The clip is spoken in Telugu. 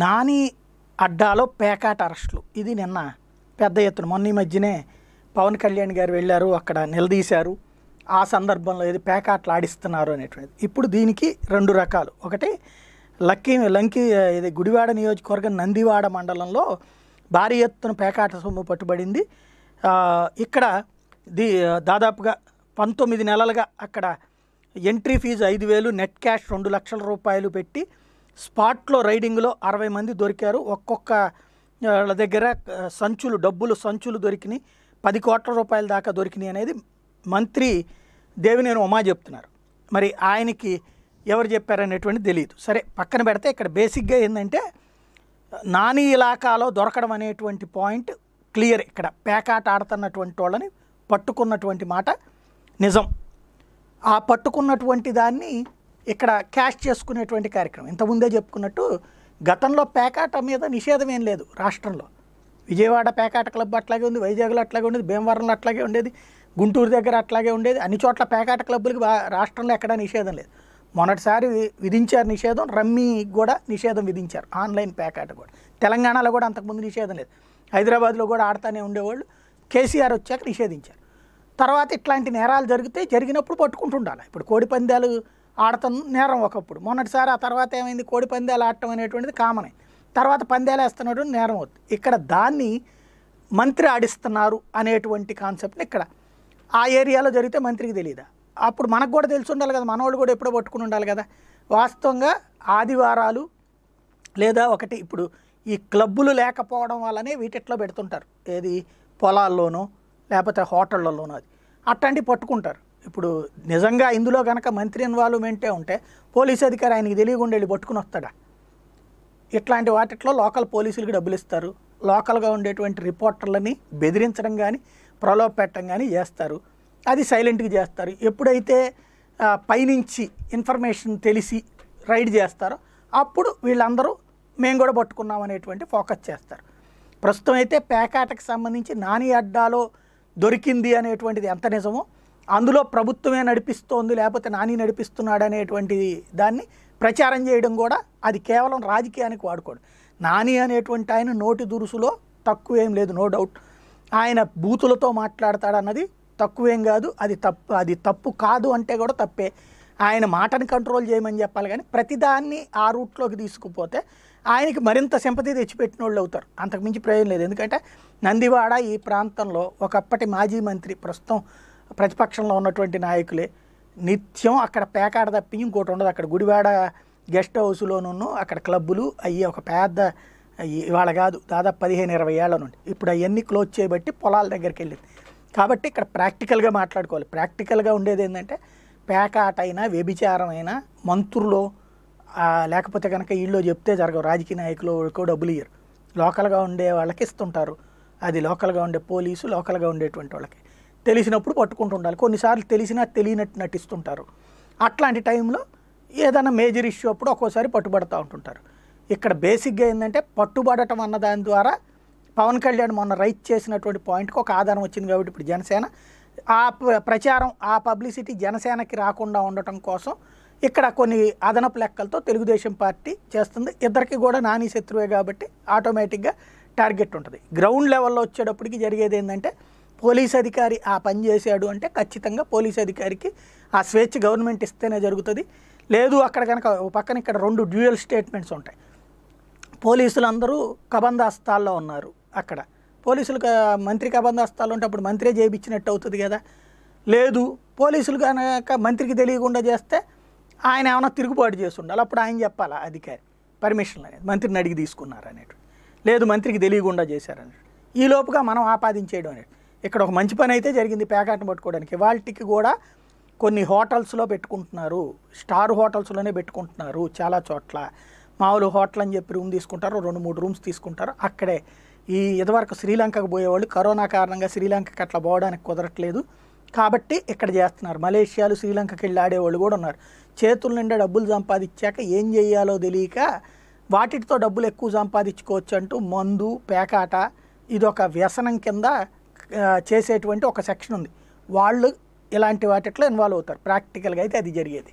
నాని అడ్డాలో పేకాట అరెస్టులు ఇది నిన్న పెద్ద ఎత్తున మొన్న ఈ మధ్యనే పవన్ కళ్యాణ్ గారు వెళ్ళారు అక్కడ నిలదీశారు ఆ సందర్భంలో ఏది పేకాటలు ఆడిస్తున్నారు అనేటువంటిది ఇప్పుడు దీనికి రెండు రకాలు ఒకటి లక్కీ లంకి ఇది గుడివాడ నియోజకవర్గం నందివాడ మండలంలో భారీ ఎత్తున పేకాట సొమ్ము పట్టుబడింది ఇక్కడ ది దాదాపుగా పంతొమ్మిది నెలలుగా అక్కడ ఎంట్రీ ఫీజు ఐదు వేలు నెట్ క్యాష్ రెండు లక్షల రూపాయలు పెట్టి స్పాట్లో రైడింగ్లో అరవై మంది దొరికారు ఒక్కొక్క దగ్గర సంచులు డబ్బులు సంచులు దొరికినాయి పది కోట్ల రూపాయల దాకా దొరికినాయి అనేది మంత్రి దేవినేని ఉమా చెప్తున్నారు మరి ఆయనకి ఎవరు చెప్పారనేటువంటి తెలియదు సరే పక్కన పెడితే ఇక్కడ బేసిక్గా ఏంటంటే నాని ఇలాకాలో దొరకడం అనేటువంటి పాయింట్ క్లియర్ ఇక్కడ పేకాట ఆడుతున్నటువంటి వాళ్ళని పట్టుకున్నటువంటి మాట నిజం ఆ పట్టుకున్నటువంటి దాన్ని ఇక్కడ క్యాష్ చేసుకునేటువంటి కార్యక్రమం ఇంతకుముందే చెప్పుకున్నట్టు గతంలో పేకాట మీద నిషేధం ఏం లేదు రాష్ట్రంలో విజయవాడ పేకాట క్లబ్ అట్లాగే ఉంది వైజాగ్లో అట్లాగే ఉండేది భీమవరంలో అట్లాగే ఉండేది గుంటూరు దగ్గర అట్లాగే ఉండేది అన్ని చోట్ల పేకాట క్లబ్బులకి రాష్ట్రంలో ఎక్కడా నిషేధం లేదు మొన్నటిసారి విధించారు నిషేధం రమ్మీ కూడా నిషేధం విధించారు ఆన్లైన్ పేకాట కూడా తెలంగాణలో కూడా అంతకుముందు నిషేధం లేదు హైదరాబాద్లో కూడా ఆడతానే ఉండేవాళ్ళు కేసీఆర్ వచ్చాక నిషేధించారు తర్వాత ఇట్లాంటి నేరాలు జరిగితే జరిగినప్పుడు పట్టుకుంటుండాలి ఇప్పుడు కోడి పందాలు ఆడతాం నేరం ఒకప్పుడు మొన్నటిసారి ఆ తర్వాత ఏమైంది కోడి పందాలు ఆడటం అనేటువంటిది కామనే తర్వాత పందాలు వేస్తున్నటువంటి నేరం అవుతుంది ఇక్కడ దాన్ని మంత్రి ఆడిస్తున్నారు అనేటువంటి కాన్సెప్ట్ని ఇక్కడ ఆ ఏరియాలో జరిగితే మంత్రికి తెలియదా అప్పుడు మనకు కూడా తెలిసి ఉండాలి కదా మనవాళ్ళు కూడా ఎప్పుడో పట్టుకుని ఉండాలి కదా వాస్తవంగా ఆదివారాలు లేదా ఒకటి ఇప్పుడు ఈ క్లబ్బులు లేకపోవడం వల్లనే వీటిట్లో పెడుతుంటారు ఏది పొలాల్లోనో లేకపోతే హోటళ్ళల్లోనో అది అట్లాంటివి పట్టుకుంటారు ఇప్పుడు నిజంగా ఇందులో కనుక మంత్రి ఇన్వాల్వ్మెంటే ఉంటే పోలీస్ అధికారి ఆయనకి తెలియకుండా వెళ్ళి పట్టుకుని వస్తాడా ఇట్లాంటి వాటిట్లో లోకల్ పోలీసులకి డబ్బులు ఇస్తారు లోకల్గా ఉండేటువంటి రిపోర్టర్లని బెదిరించడం కానీ ప్రలోభ పెట్టడం కానీ చేస్తారు అది సైలెంట్గా చేస్తారు ఎప్పుడైతే పైనుంచి ఇన్ఫర్మేషన్ తెలిసి రైడ్ చేస్తారో అప్పుడు వీళ్ళందరూ మేము కూడా పట్టుకున్నాం అనేటువంటి ఫోకస్ చేస్తారు ప్రస్తుతం అయితే పేకాటకు సంబంధించి నాని అడ్డాలో దొరికింది అనేటువంటిది ఎంత నిజమో అందులో ప్రభుత్వమే నడిపిస్తోంది లేకపోతే నాని నడిపిస్తున్నాడు అనేటువంటి దాన్ని ప్రచారం చేయడం కూడా అది కేవలం రాజకీయానికి వాడుకోడు నాని అనేటువంటి ఆయన నోటి దురుసులో తక్కువేం లేదు నో డౌట్ ఆయన బూతులతో మాట్లాడతాడన్నది తక్కువేం కాదు అది తప్పు అది తప్పు కాదు అంటే కూడా తప్పే ఆయన మాటను కంట్రోల్ చేయమని చెప్పాలి కానీ ప్రతిదాన్ని ఆ రూట్లోకి తీసుకుపోతే ఆయనకి మరింత సింపతి తెచ్చిపెట్టిన వాళ్ళు అవుతారు అంతకుమించి ప్రయోజనం లేదు ఎందుకంటే నందివాడ ఈ ప్రాంతంలో ఒకప్పటి మాజీ మంత్రి ప్రస్తుతం ప్రతిపక్షంలో ఉన్నటువంటి నాయకులే నిత్యం అక్కడ పేకాడ తప్పి ఇంకోటి ఉండదు అక్కడ గుడివాడ గెస్ట్ హౌస్లోనూ అక్కడ క్లబ్బులు అయ్యే ఒక పెద్ద ఇవాళ కాదు దాదాపు పదిహేను ఇరవై ఏళ్ళ నుండి ఇప్పుడు అవన్నీ క్లోజ్ చేయబట్టి పొలాల దగ్గరికి వెళ్ళింది కాబట్టి ఇక్కడ ప్రాక్టికల్గా మాట్లాడుకోవాలి ప్రాక్టికల్గా ఉండేది ఏంటంటే పేకాట అయినా వ్యభిచారం అయినా మంత్రులు లేకపోతే కనుక వీళ్ళు చెప్తే జరగవు రాజకీయ నాయకులు డబ్బులు ఇయ్యరు లోకల్గా ఉండే వాళ్ళకి ఇస్తుంటారు అది లోకల్గా ఉండే పోలీసు లోకల్గా ఉండేటువంటి వాళ్ళకి తెలిసినప్పుడు పట్టుకుంటూ ఉండాలి కొన్నిసార్లు తెలిసినా తెలియనట్టు నటిస్తుంటారు అట్లాంటి టైంలో ఏదైనా మేజర్ ఇష్యూ అప్పుడు ఒక్కోసారి పట్టుబడతా ఉంటుంటారు ఇక్కడ బేసిక్గా ఏంటంటే పట్టుబడటం అన్న దాని ద్వారా పవన్ కళ్యాణ్ మొన్న రైట్ చేసినటువంటి పాయింట్కి ఒక ఆధారం వచ్చింది కాబట్టి ఇప్పుడు జనసేన ఆ ప్రచారం ఆ పబ్లిసిటీ జనసేనకి రాకుండా ఉండటం కోసం ఇక్కడ కొన్ని అదనపు లెక్కలతో తెలుగుదేశం పార్టీ చేస్తుంది ఇద్దరికి కూడా నాని శత్రువే కాబట్టి ఆటోమేటిక్గా టార్గెట్ ఉంటుంది గ్రౌండ్ లెవెల్లో వచ్చేటప్పటికి జరిగేది ఏంటంటే పోలీస్ అధికారి ఆ పని చేశాడు అంటే ఖచ్చితంగా పోలీస్ అధికారికి ఆ స్వేచ్ఛ గవర్నమెంట్ ఇస్తేనే జరుగుతుంది లేదు అక్కడ కనుక పక్కన ఇక్కడ రెండు డ్యూయల్ స్టేట్మెంట్స్ ఉంటాయి పోలీసులు అందరూ కబందాస్తాల్లో ఉన్నారు అక్కడ పోలీసులు మంత్రి కబందాస్తాల్లో ఉంటే అప్పుడు మంత్రే చేయించినట్టు అవుతుంది కదా లేదు పోలీసులు కనుక మంత్రికి తెలియకుండా చేస్తే ఆయన ఏమైనా తిరుగుబాటు చేసి ఉండాలి అప్పుడు ఆయన చెప్పాలా అధికారి పర్మిషన్ అనేది మంత్రిని అడిగి తీసుకున్నారు అనేటు లేదు మంత్రికి తెలియకుండా చేశారనేటు ఈ లోపుగా మనం ఆపాదించేయడం అనేది ఇక్కడ ఒక మంచి పని అయితే జరిగింది ప్యాకెట్ని పట్టుకోవడానికి వాటికి కూడా కొన్ని హోటల్స్లో పెట్టుకుంటున్నారు స్టార్ హోటల్స్లోనే పెట్టుకుంటున్నారు చాలా చోట్ల మామూలు హోటల్ అని చెప్పి రూమ్ తీసుకుంటారు రెండు మూడు రూమ్స్ తీసుకుంటారు అక్కడే ఈ ఇదివరకు శ్రీలంకకు పోయేవాళ్ళు కరోనా కారణంగా శ్రీలంకకి అట్లా పోవడానికి కుదరట్లేదు కాబట్టి ఇక్కడ చేస్తున్నారు మలేషియాలు శ్రీలంకకి వెళ్ళి ఆడేవాళ్ళు కూడా ఉన్నారు చేతుల నిండా డబ్బులు సంపాదించాక ఏం చేయాలో తెలియక వాటితో డబ్బులు ఎక్కువ సంపాదించుకోవచ్చు అంటూ మందు పేకాట ఇదొక వ్యసనం కింద చేసేటువంటి ఒక సెక్షన్ ఉంది వాళ్ళు ఇలాంటి వాటిట్లో ఇన్వాల్వ్ అవుతారు ప్రాక్టికల్గా అయితే అది జరిగేది